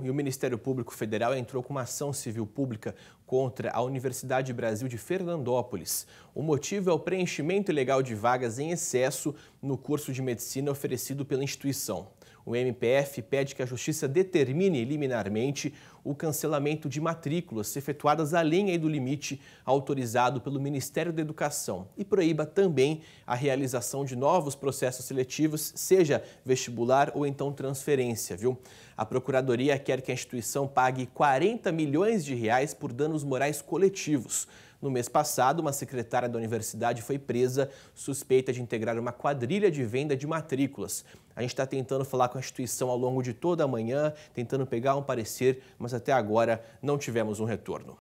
E o Ministério Público Federal entrou com uma ação civil pública contra a Universidade Brasil de Fernandópolis. O motivo é o preenchimento ilegal de vagas em excesso no curso de medicina oferecido pela instituição. O MPF pede que a Justiça determine liminarmente o cancelamento de matrículas efetuadas além do limite autorizado pelo Ministério da Educação e proíba também a realização de novos processos seletivos, seja vestibular ou então transferência, viu? A Procuradoria quer que a instituição pague 40 milhões de reais por danos morais coletivos. No mês passado, uma secretária da universidade foi presa, suspeita de integrar uma quadrilha de venda de matrículas. A gente está tentando falar com a instituição ao longo de toda a manhã, tentando pegar um parecer, mas até agora não tivemos um retorno.